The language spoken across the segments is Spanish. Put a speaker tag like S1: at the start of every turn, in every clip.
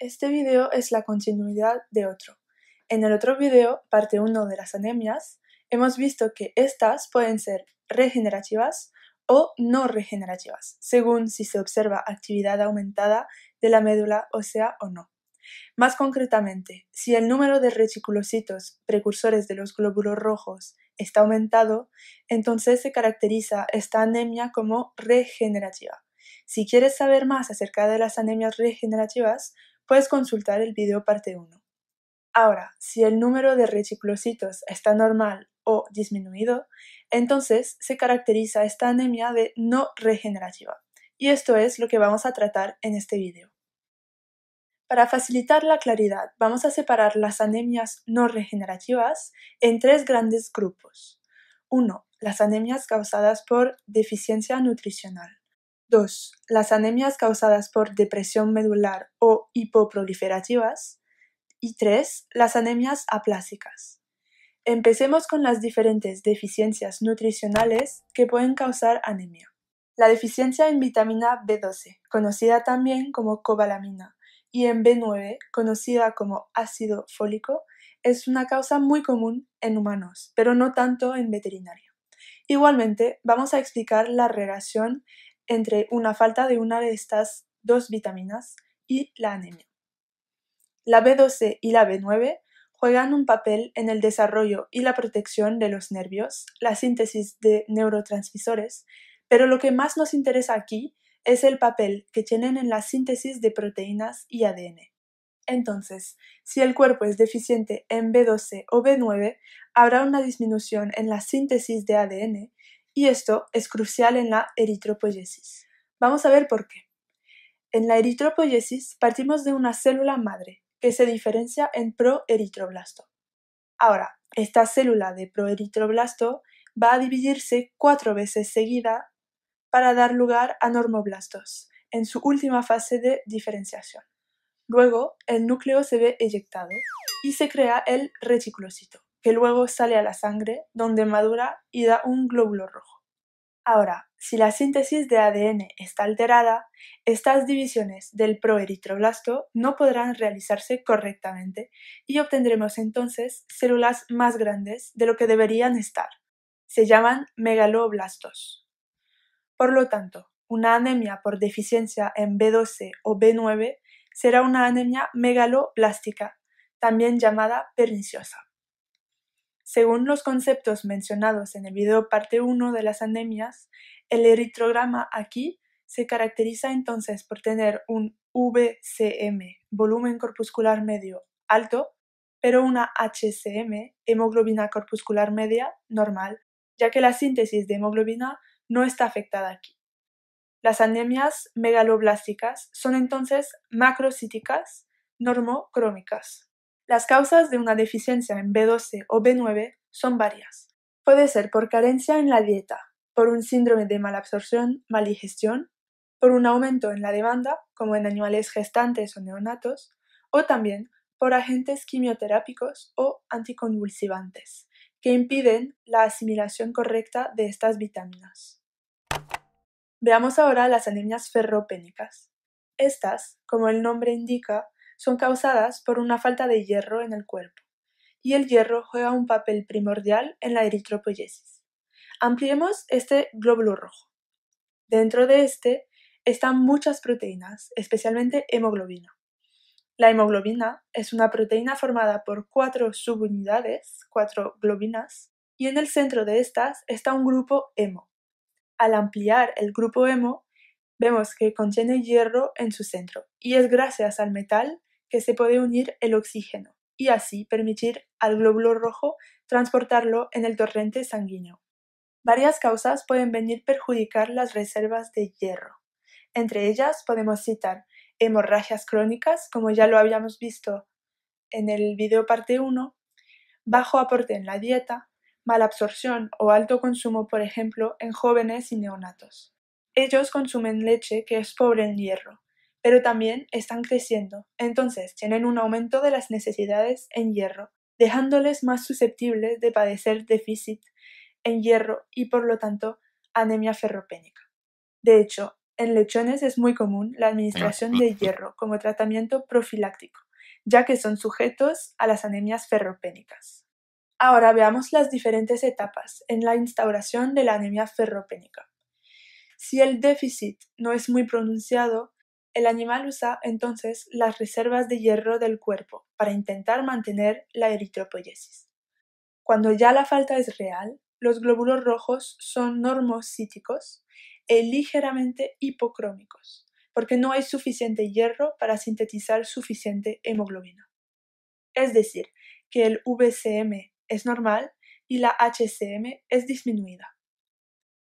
S1: Este video es la continuidad de otro. En el otro video, parte 1 de las anemias, hemos visto que estas pueden ser regenerativas o no regenerativas, según si se observa actividad aumentada de la médula ósea o no. Más concretamente, si el número de reticulocitos precursores de los glóbulos rojos está aumentado, entonces se caracteriza esta anemia como regenerativa. Si quieres saber más acerca de las anemias regenerativas, puedes consultar el video parte 1. Ahora, si el número de reticulocitos está normal o disminuido, entonces se caracteriza esta anemia de no regenerativa. Y esto es lo que vamos a tratar en este video. Para facilitar la claridad, vamos a separar las anemias no regenerativas en tres grandes grupos. 1. Las anemias causadas por deficiencia nutricional. 2. Las anemias causadas por depresión medular o hipoproliferativas. Y 3. Las anemias aplásicas. Empecemos con las diferentes deficiencias nutricionales que pueden causar anemia. La deficiencia en vitamina B12, conocida también como cobalamina, y en B9, conocida como ácido fólico, es una causa muy común en humanos, pero no tanto en veterinaria. Igualmente, vamos a explicar la relación entre una falta de una de estas dos vitaminas y la anemia. La B12 y la B9 juegan un papel en el desarrollo y la protección de los nervios, la síntesis de neurotransmisores, pero lo que más nos interesa aquí es el papel que tienen en la síntesis de proteínas y ADN. Entonces, si el cuerpo es deficiente en B12 o B9, habrá una disminución en la síntesis de ADN y esto es crucial en la eritropoyesis. Vamos a ver por qué. En la eritropoyesis partimos de una célula madre que se diferencia en proeritroblasto. Ahora, esta célula de proeritroblasto va a dividirse cuatro veces seguida para dar lugar a normoblastos, en su última fase de diferenciación. Luego, el núcleo se ve eyectado y se crea el reticulocito, que luego sale a la sangre, donde madura y da un glóbulo rojo. Ahora, si la síntesis de ADN está alterada, estas divisiones del proeritroblasto no podrán realizarse correctamente y obtendremos entonces células más grandes de lo que deberían estar. Se llaman megaloblastos. Por lo tanto, una anemia por deficiencia en B12 o B9 será una anemia megaloblástica, también llamada perniciosa. Según los conceptos mencionados en el video parte 1 de las anemias, el eritrograma aquí se caracteriza entonces por tener un VCM, volumen corpuscular medio, alto, pero una HCM, hemoglobina corpuscular media, normal, ya que la síntesis de hemoglobina no está afectada aquí. Las anemias megaloblásticas son entonces macrocíticas normocrómicas. Las causas de una deficiencia en B12 o B9 son varias. Puede ser por carencia en la dieta, por un síndrome de malabsorción, maligestión, por un aumento en la demanda, como en animales gestantes o neonatos, o también por agentes quimioterápicos o anticonvulsivantes, que impiden la asimilación correcta de estas vitaminas. Veamos ahora las anemias ferropénicas. Estas, como el nombre indica, son causadas por una falta de hierro en el cuerpo, y el hierro juega un papel primordial en la eritropoyesis. Ampliemos este glóbulo rojo. Dentro de este están muchas proteínas, especialmente hemoglobina. La hemoglobina es una proteína formada por cuatro subunidades, cuatro globinas, y en el centro de estas está un grupo hemo, al ampliar el grupo hemo, vemos que contiene hierro en su centro, y es gracias al metal que se puede unir el oxígeno, y así permitir al glóbulo rojo transportarlo en el torrente sanguíneo. Varias causas pueden venir perjudicar las reservas de hierro. Entre ellas podemos citar hemorragias crónicas, como ya lo habíamos visto en el video parte 1, bajo aporte en la dieta, malabsorción o alto consumo, por ejemplo, en jóvenes y neonatos. Ellos consumen leche que es pobre en hierro, pero también están creciendo, entonces tienen un aumento de las necesidades en hierro, dejándoles más susceptibles de padecer déficit en hierro y por lo tanto anemia ferropénica. De hecho, en lechones es muy común la administración de hierro como tratamiento profiláctico, ya que son sujetos a las anemias ferropénicas. Ahora veamos las diferentes etapas en la instauración de la anemia ferropénica. Si el déficit no es muy pronunciado, el animal usa entonces las reservas de hierro del cuerpo para intentar mantener la eritropoyesis. Cuando ya la falta es real, los glóbulos rojos son normocíticos e ligeramente hipocrómicos, porque no hay suficiente hierro para sintetizar suficiente hemoglobina. Es decir, que el VCM es normal y la HCM es disminuida.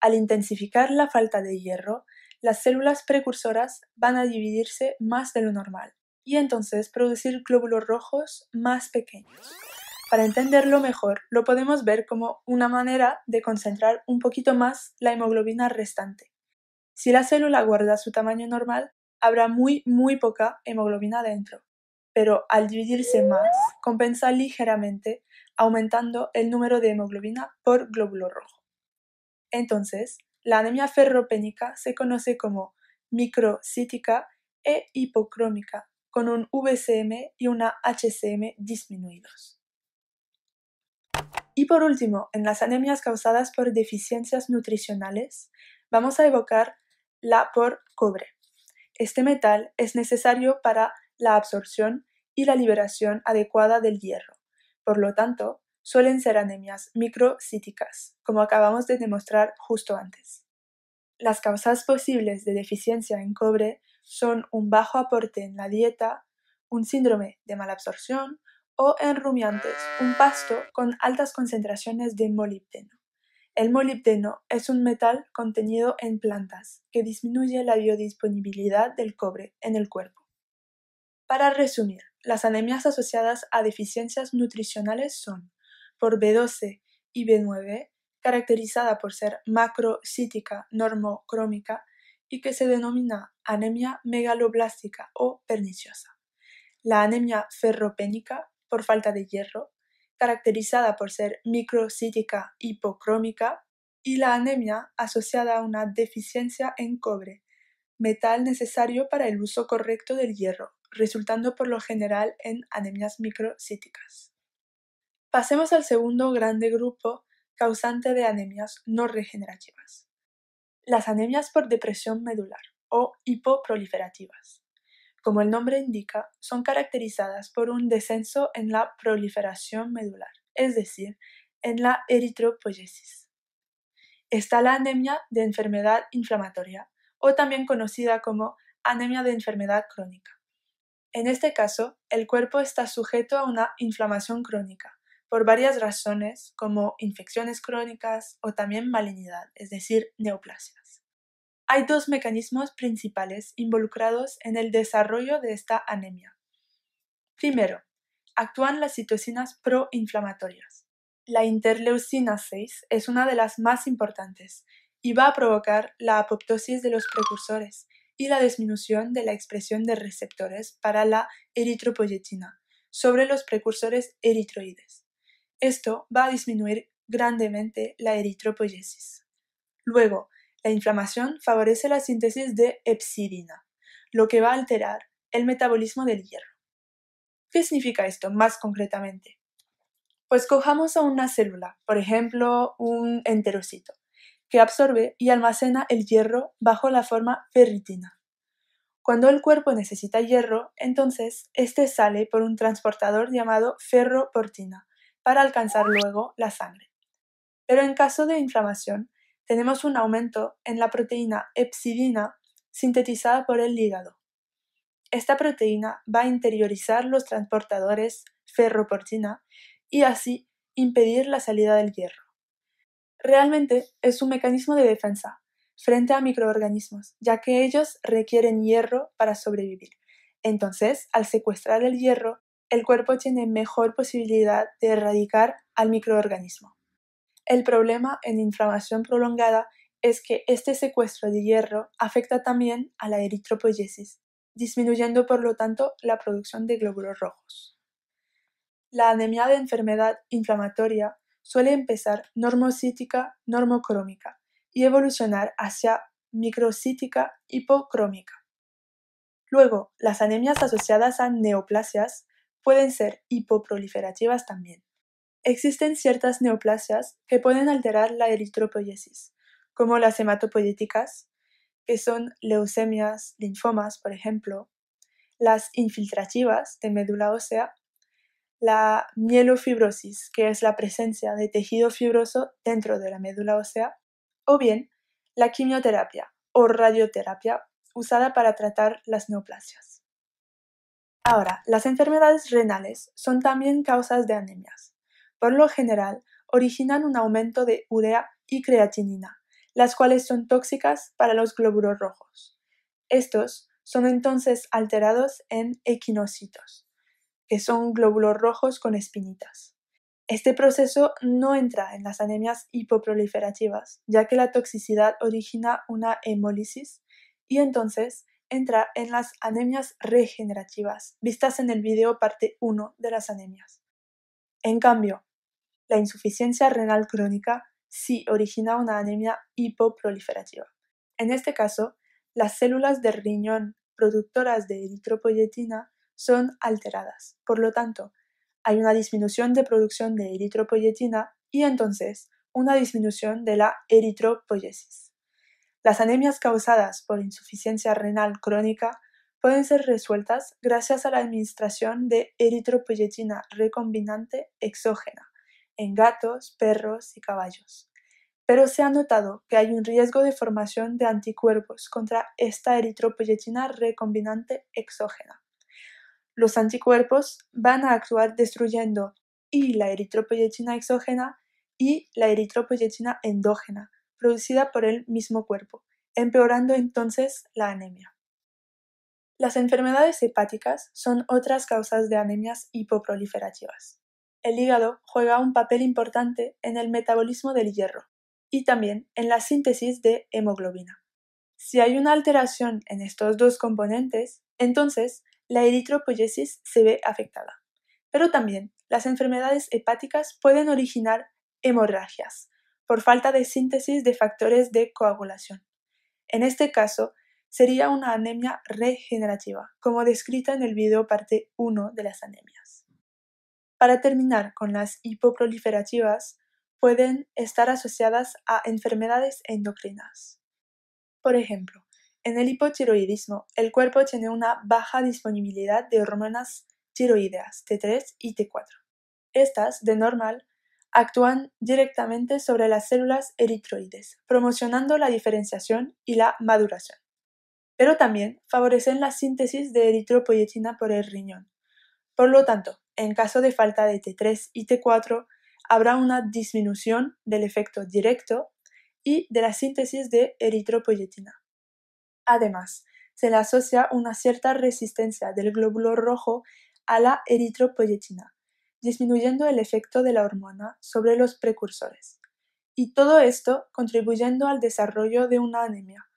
S1: Al intensificar la falta de hierro, las células precursoras van a dividirse más de lo normal y entonces producir glóbulos rojos más pequeños. Para entenderlo mejor, lo podemos ver como una manera de concentrar un poquito más la hemoglobina restante. Si la célula guarda su tamaño normal, habrá muy, muy poca hemoglobina dentro pero al dividirse más, compensa ligeramente, aumentando el número de hemoglobina por glóbulo rojo. Entonces, la anemia ferropénica se conoce como microcítica e hipocrómica, con un VCM y una HCM disminuidos. Y por último, en las anemias causadas por deficiencias nutricionales, vamos a evocar la por cobre. Este metal es necesario para la absorción y la liberación adecuada del hierro. Por lo tanto, suelen ser anemias microcíticas, como acabamos de demostrar justo antes. Las causas posibles de deficiencia en cobre son un bajo aporte en la dieta, un síndrome de absorción o en rumiantes, un pasto con altas concentraciones de molibdeno. El molibdeno es un metal contenido en plantas que disminuye la biodisponibilidad del cobre en el cuerpo. Para resumir, las anemias asociadas a deficiencias nutricionales son por B12 y B9, caracterizada por ser macrocítica normocrómica y que se denomina anemia megaloblástica o perniciosa. La anemia ferropénica por falta de hierro, caracterizada por ser microcítica hipocrómica, y la anemia asociada a una deficiencia en cobre, metal necesario para el uso correcto del hierro, resultando por lo general en anemias microcíticas. Pasemos al segundo grande grupo causante de anemias no regenerativas, las anemias por depresión medular o hipoproliferativas. Como el nombre indica, son caracterizadas por un descenso en la proliferación medular, es decir, en la eritropoyesis. Está la anemia de enfermedad inflamatoria, o también conocida como anemia de enfermedad crónica en este caso, el cuerpo está sujeto a una inflamación crónica, por varias razones, como infecciones crónicas o también malignidad, es decir, neoplasias. Hay dos mecanismos principales involucrados en el desarrollo de esta anemia. Primero, actúan las citocinas proinflamatorias. La interleucina 6 es una de las más importantes y va a provocar la apoptosis de los precursores, y la disminución de la expresión de receptores para la eritropoyetina sobre los precursores eritroides. Esto va a disminuir grandemente la eritropoyesis. Luego, la inflamación favorece la síntesis de epsidina, lo que va a alterar el metabolismo del hierro. ¿Qué significa esto más concretamente? Pues cojamos a una célula, por ejemplo, un enterocito que absorbe y almacena el hierro bajo la forma ferritina. Cuando el cuerpo necesita hierro, entonces éste sale por un transportador llamado ferroportina para alcanzar luego la sangre. Pero en caso de inflamación, tenemos un aumento en la proteína epsidina sintetizada por el hígado. Esta proteína va a interiorizar los transportadores ferroportina y así impedir la salida del hierro. Realmente es un mecanismo de defensa frente a microorganismos, ya que ellos requieren hierro para sobrevivir. Entonces, al secuestrar el hierro, el cuerpo tiene mejor posibilidad de erradicar al microorganismo. El problema en inflamación prolongada es que este secuestro de hierro afecta también a la eritropoyesis, disminuyendo por lo tanto la producción de glóbulos rojos. La anemia de enfermedad inflamatoria suele empezar normocítica, normocrómica y evolucionar hacia microcítica, hipocrómica. Luego, las anemias asociadas a neoplasias pueden ser hipoproliferativas también. Existen ciertas neoplasias que pueden alterar la eritropoiesis, como las hematopoieticas, que son leucemias, linfomas, por ejemplo, las infiltrativas de médula ósea la mielofibrosis, que es la presencia de tejido fibroso dentro de la médula ósea, o bien la quimioterapia o radioterapia usada para tratar las neoplasias. Ahora, las enfermedades renales son también causas de anemias. Por lo general, originan un aumento de urea y creatinina, las cuales son tóxicas para los glóbulos rojos. Estos son entonces alterados en equinocitos, que son glóbulos rojos con espinitas. Este proceso no entra en las anemias hipoproliferativas, ya que la toxicidad origina una hemólisis y entonces entra en las anemias regenerativas, vistas en el video parte 1 de las anemias. En cambio, la insuficiencia renal crónica sí origina una anemia hipoproliferativa. En este caso, las células del riñón productoras de eritropoyetina son alteradas. Por lo tanto, hay una disminución de producción de eritropoyetina y entonces una disminución de la eritropoyesis. Las anemias causadas por insuficiencia renal crónica pueden ser resueltas gracias a la administración de eritropoyetina recombinante exógena en gatos, perros y caballos. Pero se ha notado que hay un riesgo de formación de anticuerpos contra esta eritropoyetina recombinante exógena. Los anticuerpos van a actuar destruyendo y la eritropoyetina exógena y la eritropoyetina endógena, producida por el mismo cuerpo, empeorando entonces la anemia. Las enfermedades hepáticas son otras causas de anemias hipoproliferativas. El hígado juega un papel importante en el metabolismo del hierro y también en la síntesis de hemoglobina. Si hay una alteración en estos dos componentes, entonces la eritropoyesis se ve afectada. Pero también las enfermedades hepáticas pueden originar hemorragias por falta de síntesis de factores de coagulación. En este caso, sería una anemia regenerativa, como descrita en el video parte 1 de las anemias. Para terminar con las hipoproliferativas, pueden estar asociadas a enfermedades endocrinas. Por ejemplo, en el hipotiroidismo, el cuerpo tiene una baja disponibilidad de hormonas tiroideas T3 y T4. Estas, de normal, actúan directamente sobre las células eritroides, promocionando la diferenciación y la maduración. Pero también favorecen la síntesis de eritropoyetina por el riñón. Por lo tanto, en caso de falta de T3 y T4, habrá una disminución del efecto directo y de la síntesis de eritropoyetina. Además, se le asocia una cierta resistencia del glóbulo rojo a la eritropoyetina, disminuyendo el efecto de la hormona sobre los precursores. Y todo esto contribuyendo al desarrollo de una anemia.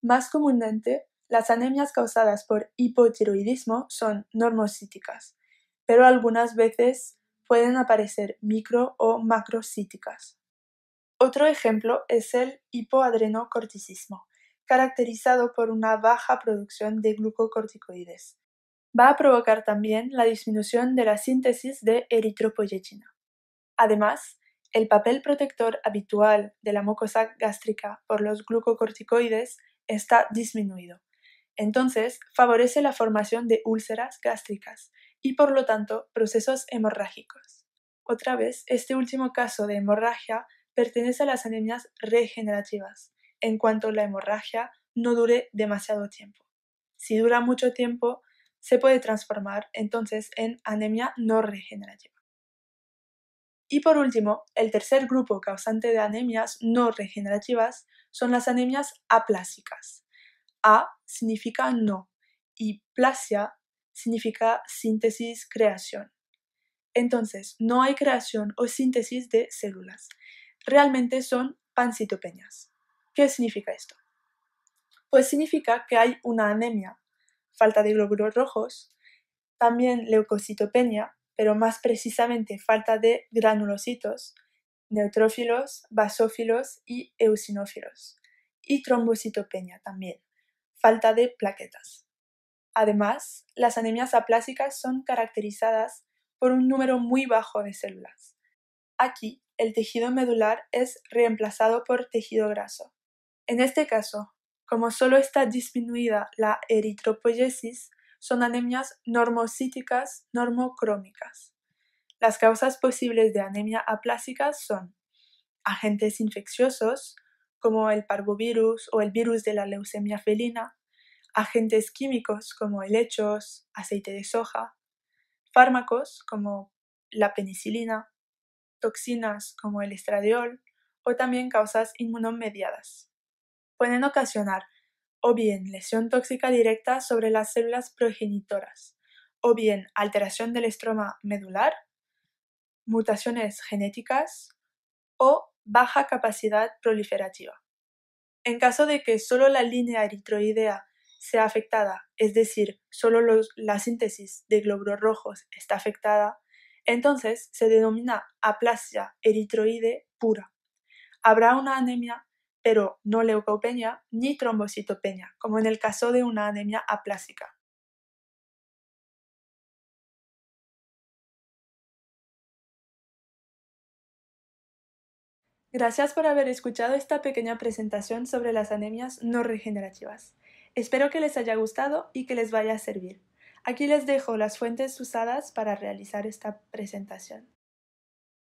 S1: Más comúnmente, las anemias causadas por hipotiroidismo son normocíticas, pero algunas veces pueden aparecer micro o macrocíticas. Otro ejemplo es el hipoadrenocorticismo, caracterizado por una baja producción de glucocorticoides. Va a provocar también la disminución de la síntesis de eritropoyetina. Además, el papel protector habitual de la mucosa gástrica por los glucocorticoides está disminuido. Entonces, favorece la formación de úlceras gástricas y, por lo tanto, procesos hemorrágicos. Otra vez, este último caso de hemorragia pertenece a las anemias regenerativas, en cuanto la hemorragia no dure demasiado tiempo. Si dura mucho tiempo, se puede transformar entonces en anemia no regenerativa. Y por último, el tercer grupo causante de anemias no regenerativas son las anemias aplásicas. A significa no y plasia significa síntesis, creación. Entonces, no hay creación o síntesis de células. Realmente son pancitopeñas. ¿Qué significa esto? Pues significa que hay una anemia, falta de glóbulos rojos, también leucocitopenia, pero más precisamente falta de granulocitos, neutrófilos, basófilos y eosinófilos, y trombocitopenia también, falta de plaquetas. Además, las anemias aplásicas son caracterizadas por un número muy bajo de células. Aquí, el tejido medular es reemplazado por tejido graso, en este caso, como solo está disminuida la eritropoyesis, son anemias normocíticas normocrómicas. Las causas posibles de anemia aplásica son agentes infecciosos, como el parvovirus o el virus de la leucemia felina, agentes químicos como helechos, aceite de soja, fármacos como la penicilina, toxinas como el estradiol o también causas inmunomediadas pueden ocasionar o bien lesión tóxica directa sobre las células progenitoras, o bien alteración del estroma medular, mutaciones genéticas o baja capacidad proliferativa. En caso de que solo la línea eritroidea sea afectada, es decir, solo la síntesis de glóbulos rojos está afectada, entonces se denomina aplasia eritroide pura. Habrá una anemia pero no leucopenia ni trombocitopenia, como en el caso de una anemia aplásica. Gracias por haber escuchado esta pequeña presentación sobre las anemias no regenerativas. Espero que les haya gustado y que les vaya a servir. Aquí les dejo las fuentes usadas para realizar esta presentación.